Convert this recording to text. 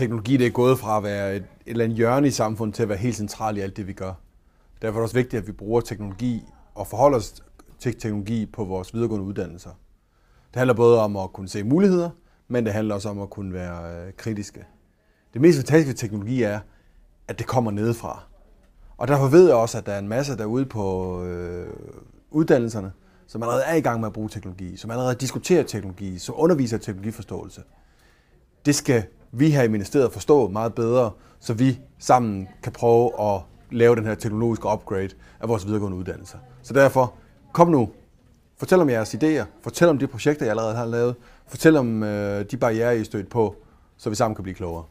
teknologi det er gået fra at være et, et eller andet hjørne i samfundet til at være helt central i alt det, vi gør. Derfor er det også vigtigt, at vi bruger teknologi og forholder os til teknologi på vores videregående uddannelser. Det handler både om at kunne se muligheder, men det handler også om at kunne være øh, kritiske. Det mest fantastiske ved teknologi er, at det kommer nedefra. Og derfor ved jeg også, at der er en masse derude på øh, uddannelserne, som allerede er i gang med at bruge teknologi, som allerede diskuterer teknologi, som underviser teknologiforståelse. Det skal vi her i ministeriet forstå meget bedre, så vi sammen kan prøve at lave den her teknologiske upgrade af vores videregående uddannelser. Så derfor, kom nu, fortæl om jeres idéer, fortæl om de projekter, jeg allerede har lavet, fortæl om øh, de barriere, I er stødt på, så vi sammen kan blive klogere.